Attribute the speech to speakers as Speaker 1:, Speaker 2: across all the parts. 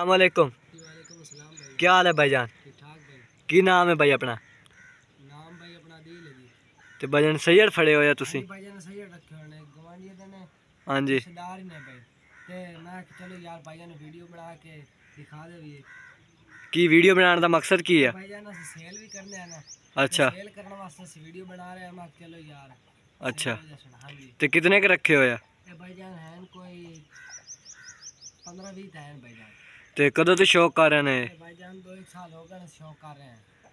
Speaker 1: अलैक्म क्या हाल है भाईजान ਕੀ ਨਾਮ ਹੈ ਭਾਈ ਆਪਣਾ ਨਾਮ ਭਾਈ ਆਪਣਾ ਅਦੀਲ ਹੈ ਜੀ ਤੇ ਭਜਨ ਸਹੀੜ ਫੜੇ ਹੋਇਆ ਤੁਸੀਂ ਭਜਨ ਸਹੀੜ
Speaker 2: ਰੱਖੇ ਹੋਣੇ ਗਵਾਂਢੀ ਦੇ ਨੇ ਹਾਂਜੀ ਸਰਦਾਰ ਨੇ ਭਾਈ ਤੇ ਮੈਂ ਕਿ ਚਲੋ ਯਾਰ ਭਾਈ ਜਾਨ ਵੀਡੀਓ ਬਣਾ ਕੇ ਦਿਖਾ ਦੇ ਵੀ
Speaker 1: ਕੀ ਵੀਡੀਓ ਬਣਾਉਣ ਦਾ ਮਕਸਦ ਕੀ ਹੈ ਭਾਈ
Speaker 2: ਜਾਨ ਅਸੀਂ ਸੇਲ ਵੀ ਕਰਨੇ ਆ ਨਾ ਅੱਛਾ ਸੇਲ ਕਰਨ ਵਾਸਤੇ ਅਸੀਂ ਵੀਡੀਓ ਬਣਾ ਰਹੇ ਆ ਮੈਂ ਚਲੋ ਯਾਰ
Speaker 1: ਅੱਛਾ ਤੇ ਕਿਤਨੇ ਕ ਰੱਖੇ ਹੋਇਆ ਭਾਈ ਜਾਨ ਹਨ ਕੋਈ 15 20 ਤਾਂ ਭਾਈ ਜਾਨ ਤੇ ਕਦੋਂ ਤੋਂ ਸ਼ੌਕ ਕਰ ਰਹੇ ਨੇ
Speaker 2: ਬਾਈ ਜਾਨ 2 ਸਾਲ ਹੋ ਗਏ ਸ਼ੌਕ ਕਰ ਰਹੇ ਆ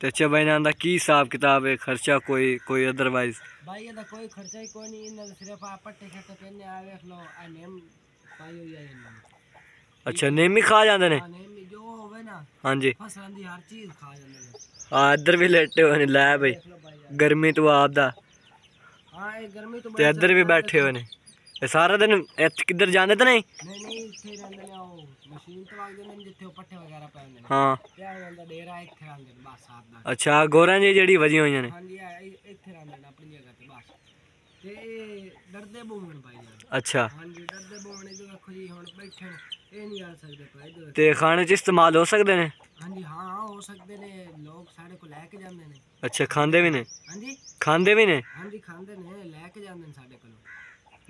Speaker 1: ਤੇ ਅੱਛਾ ਬਾਈ ਨਾਂ ਦਾ ਕੀ ਹਿਸਾਬ ਕਿਤਾਬ ਹੈ ਖਰਚਾ ਕੋਈ ਕੋਈ ਅਦਰਵਾਈਜ਼
Speaker 2: ਬਾਈ ਇਹਦਾ ਕੋਈ ਖਰਚਾ ਹੀ ਕੋਈ ਨਹੀਂ ਇਹਨਾਂ ਸਿਰਫ ਆ ਪੱਟੇ ਖੇਤ ਤੇ ਪੈਨੇ ਆ ਵੇਖ ਲੋ ਆ ਨੇਮ ਪਾਈ ਹੋਈ ਆ ਇਹਨਾਂ
Speaker 1: ਅੱਛਾ ਨੇਮ ਹੀ ਖਾ ਜਾਂਦੇ ਨੇ ਨੇਮ ਜੋ ਹੋਵੇ ਨਾ ਹਾਂਜੀ ਫਸਲਾਂ ਦੀ ਹਰ ਚੀਜ਼ ਖਾ ਜਾਂਦੇ ਨੇ ਆ ਇੱਧਰ ਵੀ ਲੇਟੇ ਹੋਏ ਨੇ ਲੈ ਬਾਈ ਗਰਮੀ ਤੋਂ ਆਦਾ ਹਾਂ ਇਹ ਗਰਮੀ ਤੋਂ ਤੇ ਇੱਧਰ ਵੀ ਬੈਠੇ ਹੋਏ ਨੇ ਇਹ ਸਾਰਾ ਦਿਨ ਇੱਥੇ ਕਿੱਧਰ ਜਾਂਦੇ ਤਾਂ ਨਹੀਂ ਨਹੀਂ ਨਹੀਂ ਇੱਥੇ ਹੀ ਰਹਿੰਦੇ ਨੇ ਉਹ ਮਸ਼ੀਨ ਤੋਂ ਆਉਂਦੇ ਨੇ ਜਿੱਥੇ ਉਹ ਪੱਠੇ ਵਗੈਰਾ ਪੈ ਜਾਂਦੇ ਨੇ ਹਾਂ ਇਹ ਉਹਨਾਂ ਡੇਰਾ ਇੱਥੇ ਰਹਿੰਦੇ ਨੇ ਬਸ ਆਪ ਦਾ ਅੱਛਾ ਗੋਰਾਂ ਜੀ ਜਿਹੜੀ ਵਜੀ ਹੋਈਆਂ ਨੇ ਹਾਂਜੀ ਆ ਇੱਥੇ ਰਹਿੰਦੇ ਨੇ ਆਪਣੀ ਜਗ੍ਹਾ ਤੇ ਬਸ ਤੇ ਦਰਦੇ ਡਰਦੇ ਬੋਲਣ ਪਾਈ ਜਾਂਦੇ ਅੱਛਾ ਹਾਂਜੀ ਡਰਦੇ ਬੋਲਣੇ ਇਹ ਦੇਖੋ ਜੀ ਹੁਣ ਬੈਠੇ ਨੇ ਇਹ ਨਹੀਂ ਆ ਸਕਦੇ ਪਾਈ ਦੋ ਤੇ ਖਾਣੇ 'ਚ ਇਸਤੇਮਾਲ ਹੋ ਸਕਦੇ ਨੇ ਹਾਂਜੀ ਹਾਂ ਹਾਂ, ਹੋ ਸਕਦੇ ਨੇ ਲੋਕ ਸਾਡੇ ਕੋਲ ਲੈ ਕੇ ਜਾਂਦੇ ਨੇ ਅੱਛਾ ਖਾਂਦੇ ਵੀ ਨੇ ਹਾਂਜੀ ਖਾਂਦੇ ਵੀ ਨੇ ਹਾਂਜੀ
Speaker 2: ਖਾਂਦੇ ਨੇ ਲੈ ਕੇ ਜਾਂਦੇ ਨੇ ਸਾਡੇ ਕੋਲ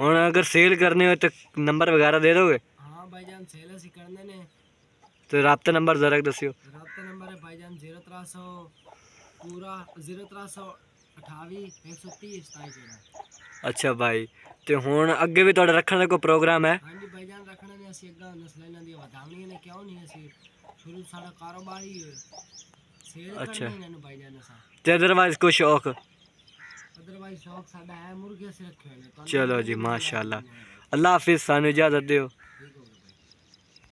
Speaker 1: ਹੁਣ ਅਗਰ ਸੇਲ ਕਰਨੇ ਹੋ ਤਾਂ ਨੰਬਰ ਵਗੈਰਾ ਦੇ ਦੋਗੇ
Speaker 2: ਹਾਂ ਭਾਈ ਜਾਨ ਸੇਲ ਅਸੀਂ ਕਰਨੇ ਨੇ
Speaker 1: ਤੇ नंबर ਨੰਬਰ ਜ਼ਰਾ ਦੱਸਿਓ
Speaker 2: नंबर ਨੰਬਰ ਹੈ ਭਾਈ ਜਾਨ 0300 ਪੂਰਾ 0300 त्रै 130
Speaker 1: ਅੱਛਾ ਭਾਈ ਤੇ ਹੁਣ ਅੱਗੇ ਵੀ ਤੁਹਾਡੇ ਰੱਖਣ ਦਾ ਕੋਈ ਪ੍ਰੋਗਰਾਮ ਹੈ
Speaker 2: ਹਾਂਜੀ ਭਾਈ ਜਾਨ ਰੱਖਣ ਦੇ ਅਸੀਂ ਅੱਗਾ ਨਸਲਾਂ ਇਹਨਾਂ ਵਧਾਉਣੀਆਂ ਨੇ ਕਿਉਂ ਨਹੀਂ ਅਸੀਂ ਸ਼ੁਰੂ ਸਾਡਾ ਕਾਰੋਬਾਰ ਹੀ ਸੇਲ ਕਰਨੀ ਨੂੰ ਭਾਈ ਜਾਨ
Speaker 1: ਤੇ ਅਦਰਵਾਇਜ਼ ਕੋਈ ਸ਼ੌਕ
Speaker 2: ਭਾਈ ਸ਼ੌਕ ਸਾਡਾ ਹੈ ਮੁਰਗੇ ਸੇ ਰੱਖੇ ਨੇ ਚਲੋ
Speaker 1: ਜੀ ਮਾਸ਼ਾਅੱਲਾ ਅੱਲਾ ਹਾਫਿਜ਼ ਸਾਨੂੰ ਇਜਾਜ਼ਤ ਦਿਓ